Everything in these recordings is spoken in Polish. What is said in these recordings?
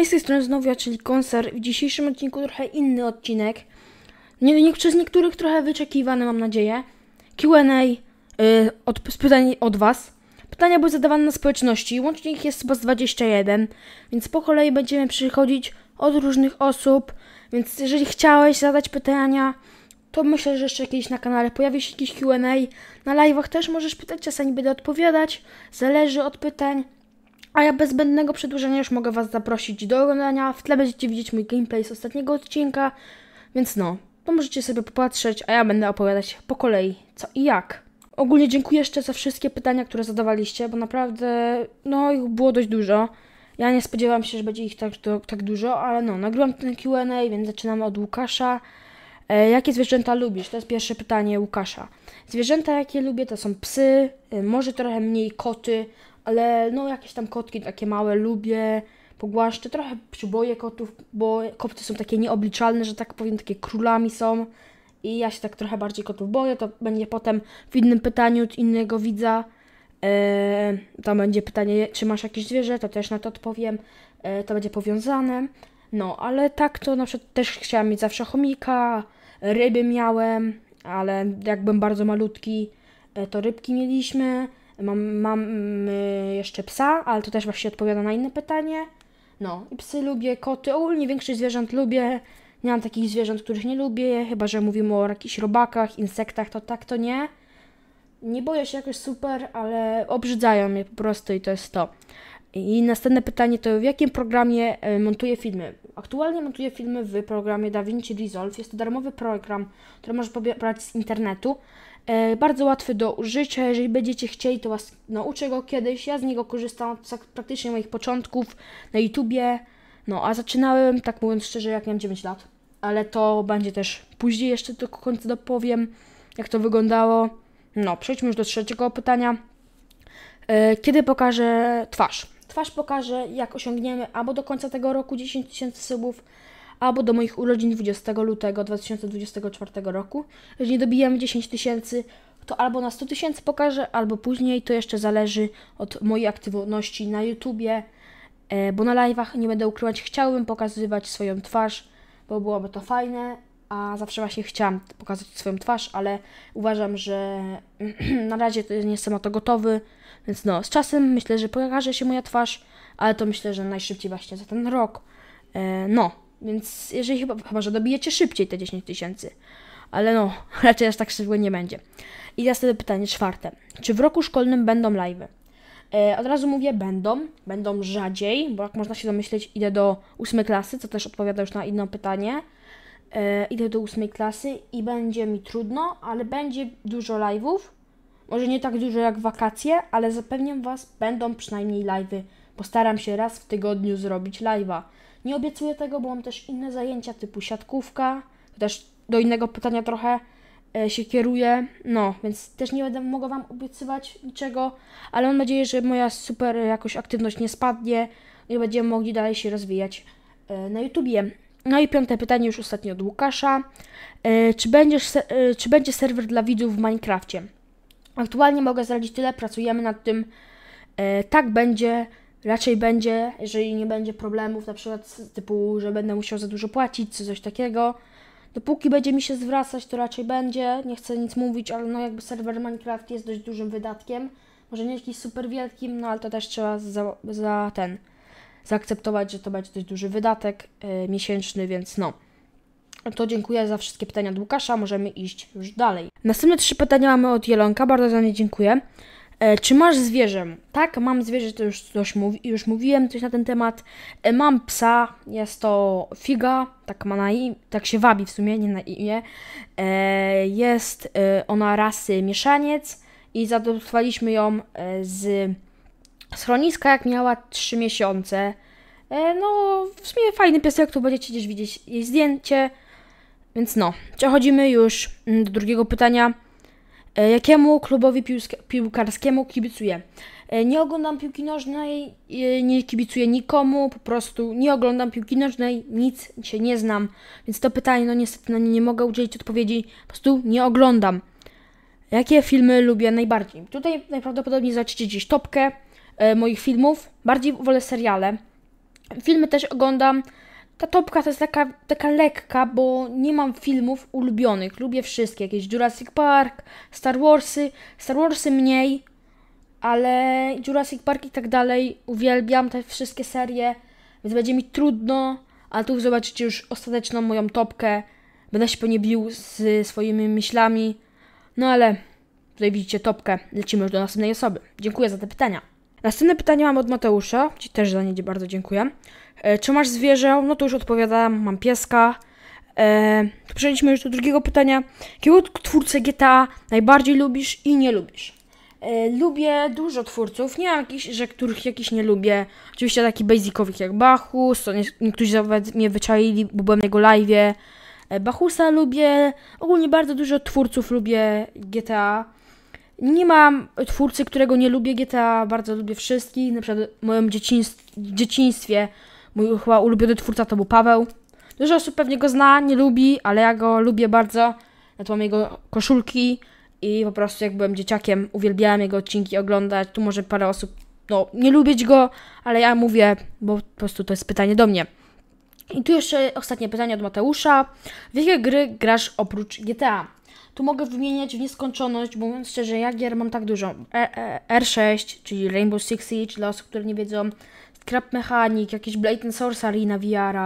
Hej, z tej strony znowu czyli koncert W dzisiejszym odcinku trochę inny odcinek. Nie, nie, przez niektórych trochę wyczekiwany, mam nadzieję. Q&A yy, od, z pytań od Was. Pytania były zadawane na społeczności, łącznie ich jest chyba z 21, więc po kolei będziemy przychodzić od różnych osób, więc jeżeli chciałeś zadać pytania, to myślę, że jeszcze kiedyś na kanale pojawi się jakiś Q&A. Na live'ach też możesz pytać, czasami będę odpowiadać, zależy od pytań. A ja bez zbędnego przedłużenia już mogę Was zaprosić do oglądania. W tle będziecie widzieć mój gameplay z ostatniego odcinka, więc no, to możecie sobie popatrzeć, a ja będę opowiadać po kolei co i jak. Ogólnie dziękuję jeszcze za wszystkie pytania, które zadawaliście, bo naprawdę, no ich było dość dużo. Ja nie spodziewałam się, że będzie ich tak, to, tak dużo, ale no, nagrywam ten Q&A, więc zaczynamy od Łukasza. E, jakie zwierzęta lubisz? To jest pierwsze pytanie Łukasza. Zwierzęta, jakie lubię, to są psy, e, może trochę mniej koty, ale no jakieś tam kotki takie małe lubię, pogłaszczę, trochę przyboję kotów, bo koty są takie nieobliczalne, że tak powiem, takie królami są i ja się tak trochę bardziej kotów boję, to będzie potem w innym pytaniu od innego widza, e, tam będzie pytanie, czy masz jakieś zwierzę, to też na to odpowiem, e, to będzie powiązane, no ale tak to na przykład też chciałam mieć zawsze chomika, ryby miałem, ale jakbym bardzo malutki, e, to rybki mieliśmy, Mam, mam y, jeszcze psa, ale to też właśnie odpowiada na inne pytanie. No, i psy lubię, koty, ogólnie większość zwierząt lubię. Nie mam takich zwierząt, których nie lubię, chyba że mówimy o jakichś robakach, insektach, to tak to nie. Nie boję się jakoś super, ale obrzydzają mnie po prostu i to jest to. I następne pytanie to w jakim programie y, montuję filmy? Aktualnie montuję filmy w programie DaVinci Resolve. Jest to darmowy program, który możesz pobrać z internetu. E, bardzo łatwy do użycia, jeżeli będziecie chcieli, to Was nauczę go kiedyś. Ja z niego korzystam od tak praktycznie moich początków na YouTubie. No, a zaczynałem, tak mówiąc szczerze, jak miałem 9 lat. Ale to będzie też później, jeszcze do końca dopowiem, jak to wyglądało. No, przejdźmy już do trzeciego pytania. E, kiedy pokażę twarz? Twarz pokażę, jak osiągniemy albo do końca tego roku 10 tysięcy subów, albo do moich urodzin 20 lutego 2024 roku. Jeżeli dobijemy 10 tysięcy, to albo na 100 tysięcy pokażę, albo później. To jeszcze zależy od mojej aktywności na YouTubie, e, bo na live'ach nie będę ukrywać, chciałbym pokazywać swoją twarz, bo byłoby to fajne, a zawsze właśnie chciałam pokazać swoją twarz, ale uważam, że na razie nie jestem na to gotowy, więc no, z czasem myślę, że pokaże się moja twarz, ale to myślę, że najszybciej właśnie za ten rok. E, no, więc jeżeli chyba, chyba że dobijecie szybciej te 10 tysięcy. Ale no, raczej aż tak szybko nie będzie. I teraz wtedy pytanie czwarte. Czy w roku szkolnym będą live'y? E, od razu mówię, będą. Będą rzadziej, bo jak można się domyśleć, idę do ósmej klasy, co też odpowiada już na inne pytanie. E, idę do ósmej klasy i będzie mi trudno, ale będzie dużo live'ów. Może nie tak dużo jak wakacje, ale zapewniam Was, będą przynajmniej live'y. Postaram się raz w tygodniu zrobić live'a. Nie obiecuję tego, bo mam też inne zajęcia typu siatkówka, też do innego pytania trochę e, się kieruję, no, więc też nie będę mogła Wam obiecywać niczego, ale mam nadzieję, że moja super jakoś aktywność nie spadnie i będziemy mogli dalej się rozwijać e, na YouTubie. No i piąte pytanie już ostatnio od Łukasza. E, czy, będziesz, czy będzie serwer dla widzów w Minecrafcie? Aktualnie mogę zdradzić tyle, pracujemy nad tym. Tak będzie, raczej będzie, jeżeli nie będzie problemów, na przykład typu, że będę musiał za dużo płacić, czy coś takiego. Dopóki będzie mi się zwracać, to raczej będzie. Nie chcę nic mówić, ale no jakby serwer Minecraft jest dość dużym wydatkiem. Może nie jakiś super wielkim, no ale to też trzeba za, za ten zaakceptować, że to będzie dość duży wydatek yy, miesięczny, więc no. To dziękuję za wszystkie pytania od Łukasza. Możemy iść już dalej. Następne trzy pytania mamy od Jelonka. Bardzo za nie dziękuję. E, czy masz zwierzę? Tak, mam zwierzę, to już coś mówi, już mówiłem coś na ten temat. E, mam psa, jest to Figa, tak ma na imię, tak się wabi w sumie, nie na imię. E, jest ona rasy mieszaniec i zadoptowaliśmy ją z schroniska, jak miała 3 miesiące. no, w sumie fajny piesek, tu będziecie gdzieś widzieć jej zdjęcie. Więc no, przechodzimy już mm, do drugiego pytania. E, jakiemu klubowi piłkarskiemu kibicuję? E, nie oglądam piłki nożnej, e, nie kibicuję nikomu, po prostu nie oglądam piłki nożnej, nic się nie znam. Więc to pytanie, no niestety na nie nie mogę udzielić odpowiedzi, po prostu nie oglądam. Jakie filmy lubię najbardziej? Tutaj najprawdopodobniej zobaczycie gdzieś topkę moich filmów, bardziej wolę seriale. Filmy też oglądam, ta topka to jest taka, taka lekka, bo nie mam filmów ulubionych. Lubię wszystkie, jakieś Jurassic Park, Star Warsy. Star Warsy mniej, ale Jurassic Park i tak dalej. Uwielbiam te wszystkie serie, więc będzie mi trudno, ale tu zobaczycie już ostateczną moją topkę. Będę się nie bił z swoimi myślami. No ale tutaj widzicie topkę. Lecimy już do następnej osoby. Dziękuję za te pytania. Następne pytanie mam od Mateusza, Ci też za nie bardzo dziękuję. E, czy masz zwierzę? No to już odpowiadam, mam pieska. E, przejdźmy już do drugiego pytania. Jakiego twórcę GTA najbardziej lubisz i nie lubisz? E, lubię dużo twórców, nie mam jakichś, że których jakiś nie lubię. Oczywiście takich basicowych jak Bachus, to nie, niektórzy nawet mnie wyczaili, bo byłem na jego live'ie. E, Bachusa lubię, ogólnie bardzo dużo twórców lubię GTA. Nie mam twórcy, którego nie lubię GTA, bardzo lubię wszystkich. Na przykład w moim dzieciństw dzieciństwie mój chyba ulubiony twórca to był Paweł. Dużo osób pewnie go zna, nie lubi, ale ja go lubię bardzo. Ja tu mam jego koszulki i po prostu jak byłem dzieciakiem, uwielbiałem jego odcinki oglądać. Tu może parę osób, no nie lubić go, ale ja mówię, bo po prostu to jest pytanie do mnie. I tu jeszcze ostatnie pytanie od Mateusza. W jakie gry grasz oprócz GTA? Tu mogę wymieniać w nieskończoność, bo mówiąc szczerze, ja gier mam tak dużo. E, e, R6, czyli Rainbow Six Siege, dla osób, które nie wiedzą, Scrap Mechanic, jakieś Blade and Sorcery na vr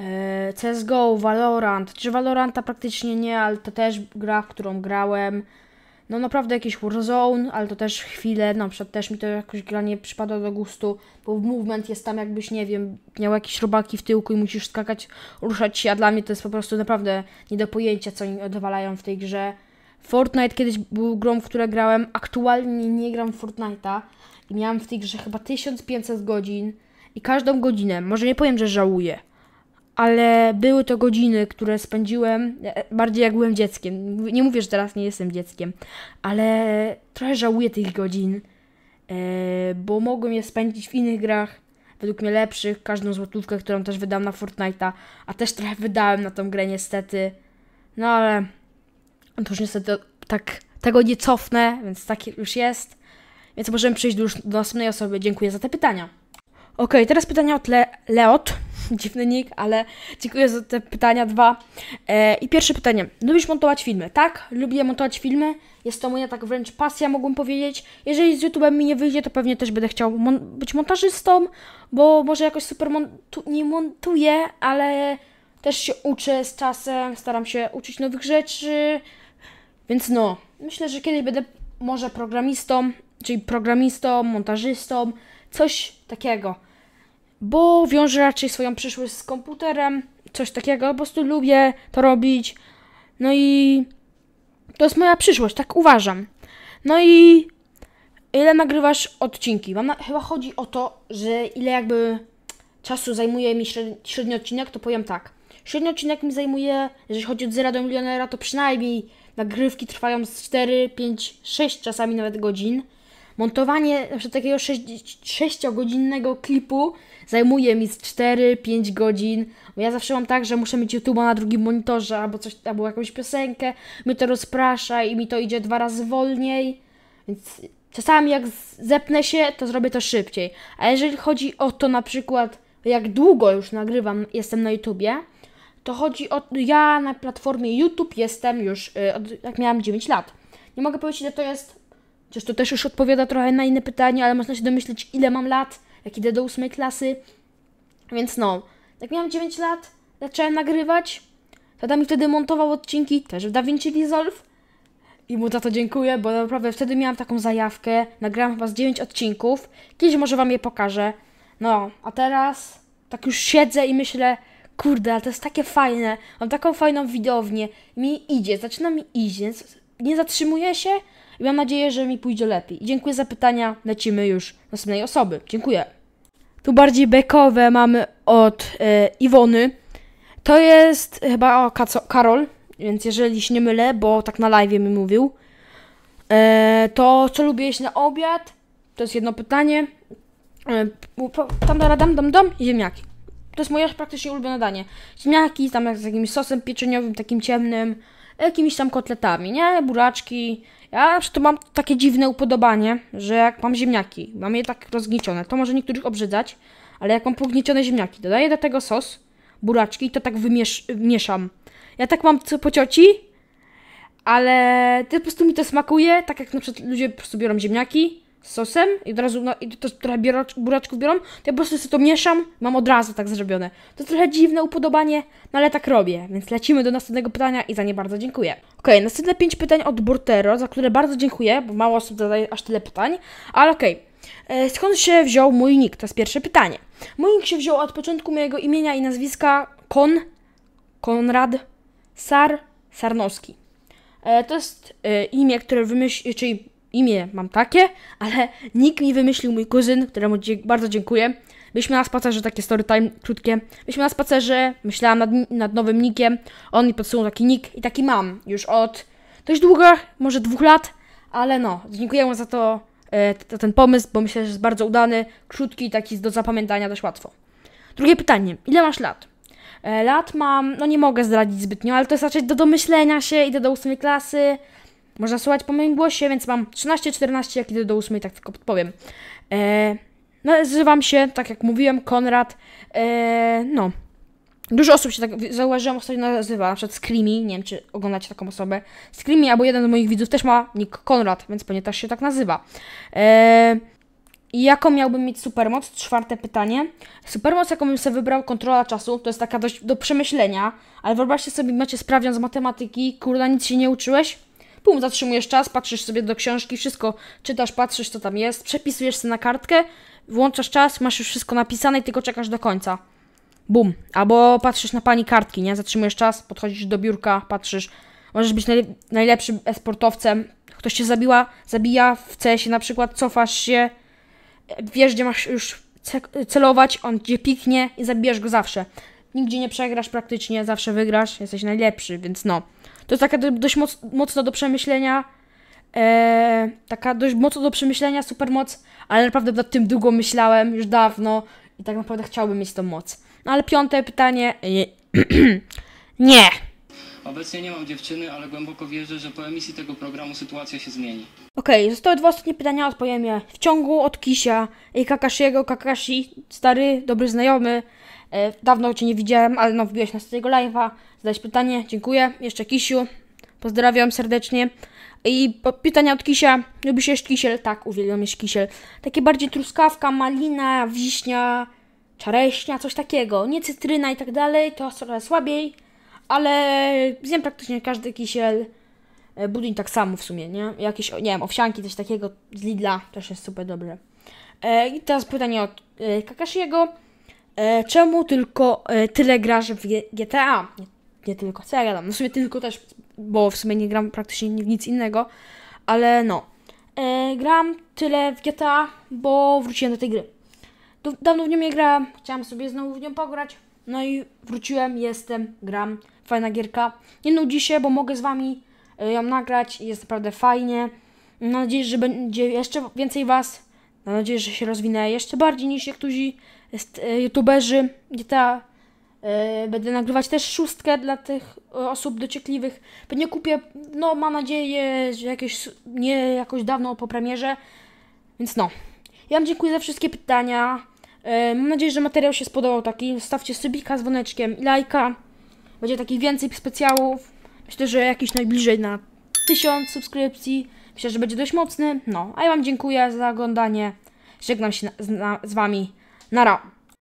e, CSGO, Valorant, czy Valoranta praktycznie nie, ale to też gra, w którą grałem no naprawdę jakiś Warzone, ale to też chwilę, na przykład też mi to jakoś gra nie przypada do gustu, bo movement jest tam jakbyś, nie wiem, miał jakieś robaki w tyłku i musisz skakać, ruszać się, a dla mnie to jest po prostu naprawdę nie do pojęcia, co oni odwalają w tej grze. Fortnite kiedyś był grą, w której grałem, aktualnie nie gram w Fortnite'a i miałem w tej grze chyba 1500 godzin i każdą godzinę, może nie powiem, że żałuję, ale były to godziny, które spędziłem e, bardziej jak byłem dzieckiem. Nie mówię, że teraz nie jestem dzieckiem, ale trochę żałuję tych godzin, e, bo mogłem je spędzić w innych grach, według mnie lepszych, każdą złotówkę, którą też wydałem na Fortnite'a, a też trochę wydałem na tą grę niestety. No ale to już niestety tak tego nie cofnę, więc tak już jest. Więc możemy przejść już do następnej osoby. Dziękuję za te pytania. Ok, teraz pytania od Le Leot dziwny nick, ale dziękuję za te pytania dwa. E, I pierwsze pytanie. Lubisz montować filmy? Tak, lubię montować filmy. Jest to moja tak wręcz pasja, mogłem powiedzieć. Jeżeli z YouTube'em mi nie wyjdzie, to pewnie też będę chciał mon być montażystą, bo może jakoś super montu nie montuję, ale też się uczę z czasem, staram się uczyć nowych rzeczy. Więc no, myślę, że kiedyś będę może programistą, czyli programistą, montażystą, coś takiego bo wiąże raczej swoją przyszłość z komputerem, coś takiego, po prostu lubię to robić. No i to jest moja przyszłość, tak uważam. No i ile nagrywasz odcinki? Mam na... Chyba chodzi o to, że ile jakby czasu zajmuje mi średni odcinek, to powiem tak. Średni odcinek mi zajmuje, jeżeli chodzi o zera do milionera, to przynajmniej nagrywki trwają z 4, 5, 6 czasami nawet godzin. Montowanie takiego 6-godzinnego klipu zajmuje mi z 4-5 godzin. Bo ja zawsze mam tak, że muszę mieć YouTube'a na drugim monitorze albo, coś, albo jakąś piosenkę. Mnie to rozprasza i mi to idzie dwa razy wolniej. Więc czasami jak zepnę się, to zrobię to szybciej. A jeżeli chodzi o to na przykład, jak długo już nagrywam, jestem na YouTubie, to chodzi o. Ja na platformie YouTube jestem już, y, jak miałam 9 lat. Nie mogę powiedzieć, że to jest Chociaż to też już odpowiada trochę na inne pytanie, ale można się domyśleć, ile mam lat, jak idę do ósmej klasy. Więc no, jak miałem 9 lat, zacząłem nagrywać. Tata mi wtedy montował odcinki, też w DaVinci Resolve. I mu za to dziękuję, bo naprawdę wtedy miałam taką zajawkę. Nagrałam chyba z 9 odcinków. Kiedyś może wam je pokażę. No, a teraz tak już siedzę i myślę, kurde, ale to jest takie fajne. Mam taką fajną widownię. Mi idzie, zaczyna mi iść, więc nie zatrzymuję się, i mam nadzieję, że mi pójdzie lepiej. dziękuję za pytania, lecimy już następnej osoby. Dziękuję. Tu bardziej bekowe mamy od e, Iwony. To jest chyba o, Karol, więc jeżeli się nie mylę, bo tak na live mi mówił. E, to co lubię jeść na obiad? To jest jedno pytanie. E, tam dam, dam, dam, dam i ziemniaki. To jest moje praktycznie ulubione danie. Ziemniaki tam z jakimś sosem pieczeniowym, takim ciemnym jakimiś tam kotletami, nie? Buraczki. Ja na przykład mam takie dziwne upodobanie, że jak mam ziemniaki, mam je tak rozgniecione, to może niektórych obrzydzać, ale jak mam pogniecione ziemniaki, dodaję do tego sos, buraczki i to tak wymieszam. Ja tak mam co po cioci, ale to po prostu mi to smakuje, tak jak na przykład ludzie po prostu biorą ziemniaki, sosem i od razu no, i to trochę buraczków biorą, to ja po prostu sobie to mieszam, mam od razu tak zrobione. To trochę dziwne upodobanie, no ale tak robię, więc lecimy do następnego pytania i za nie bardzo dziękuję. Okej, okay, następne 5 pytań od Bortero, za które bardzo dziękuję, bo mało osób zadaje aż tyle pytań, ale okej. Okay. E, skąd się wziął mój nick? To jest pierwsze pytanie. Mój nick się wziął od początku mojego imienia i nazwiska Kon, Konrad, Sar, Sarnowski. E, to jest e, imię, które wymyślił, czyli imię mam takie, ale nikt mi wymyślił mój kuzyn, któremu bardzo dziękuję. Byliśmy na spacerze, takie story time krótkie. Byliśmy na spacerze, myślałam nad, nad nowym nickiem. On mi podsunął taki nick i taki mam już od dość długo, może dwóch lat, ale no, dziękuję mu za to, e, ten pomysł, bo myślę, że jest bardzo udany, krótki, i taki do zapamiętania dość łatwo. Drugie pytanie, ile masz lat? E, lat mam, no nie mogę zdradzić zbytnio, ale to jest raczej do domyślenia się, idę do ósmej klasy, można słuchać po moim głosie, więc mam 13-14, jak idę do 8, tak tylko podpowiem. Eee, nazywam no, się, tak jak mówiłem, Konrad. E, no. Dużo osób się tak zauważyłam, kto się no, nazywa, na przykład Screamy, nie wiem czy oglądacie taką osobę. Screamy albo jeden z moich widzów też ma nick Konrad, więc pewnie też się tak nazywa. Eee, jaką miałbym mieć supermoc? Czwarte pytanie. Supermoc, jaką bym sobie wybrał, kontrola czasu, to jest taka dość do przemyślenia, ale wyobraźcie sobie, macie sprawdzian z matematyki, kurda, nic się nie uczyłeś, Pum, zatrzymujesz czas, patrzysz sobie do książki, wszystko czytasz, patrzysz co tam jest, przepisujesz sobie na kartkę, włączasz czas, masz już wszystko napisane i tylko czekasz do końca. Bum. Albo patrzysz na pani kartki, nie? Zatrzymujesz czas, podchodzisz do biurka, patrzysz. Możesz być najlep najlepszym esportowcem. Ktoś cię zabiła, zabija w CS-ie na przykład, cofasz się, wiesz gdzie masz już celować, on gdzie piknie i zabijesz go zawsze. Nigdzie nie przegrasz praktycznie, zawsze wygrasz, jesteś najlepszy, więc no. To jest taka dość moc, mocno do przemyślenia. E, taka dość mocno do przemyślenia supermoc, ale naprawdę nad tym długo myślałem, już dawno i tak naprawdę chciałbym mieć tą moc. No ale piąte pytanie. nie. nie. Obecnie nie mam dziewczyny, ale głęboko wierzę, że po emisji tego programu sytuacja się zmieni. Okej, okay, zostały dwa ostatnie pytania, odpowiem je w ciągu od Kisia i Kakashiego. Kakashi, stary, dobry znajomy, E, dawno Cię nie widziałem, ale no, wbiłeś nas z live'a, zadałeś pytanie, dziękuję. Jeszcze Kisiu, pozdrawiam serdecznie. I pytania od Kisia. Lubisz jeść kisiel? Tak, uwielbiam jeść kisiel. Takie bardziej truskawka, malina, wiśnia, czareśnia, coś takiego. Nie cytryna i tak dalej, to coraz słabiej, ale zjem praktycznie każdy kisiel. E, budyń tak samo w sumie, nie? Jakieś, nie wiem, owsianki, coś takiego z Lidla też jest super dobre. E, I teraz pytanie od Kakashiego e, czemu tylko e, tyle grasz w GTA? Nie, nie tylko, co ja gadam, no w sumie tylko też, bo w sumie nie gram praktycznie w nic innego, ale no. E, gram tyle w GTA, bo wróciłem do tej gry. Du dawno w nią nie grałem, chciałam sobie znowu w nią pograć, no i wróciłem, jestem, gram, fajna gierka. Nie nudzi się, bo mogę z wami e, ją nagrać, jest naprawdę fajnie. Mam nadzieję, że będzie jeszcze więcej was Mam nadzieję, że się rozwinę jeszcze bardziej niż niektórzy e, youtuberzy GTA. E, będę nagrywać też szóstkę dla tych osób dociekliwych. Pewnie kupię, no mam nadzieję, że jakieś, nie jakoś dawno po premierze. Więc no. Ja Wam dziękuję za wszystkie pytania. E, mam nadzieję, że materiał się spodobał taki. Stawcie subika, dzwoneczkiem i lajka. Będzie takich więcej specjałów. Myślę, że jakiś najbliżej na 1000 subskrypcji. Myślę, że będzie dość mocny. No, a ja Wam dziękuję za oglądanie. Żegnam się z, na, z Wami.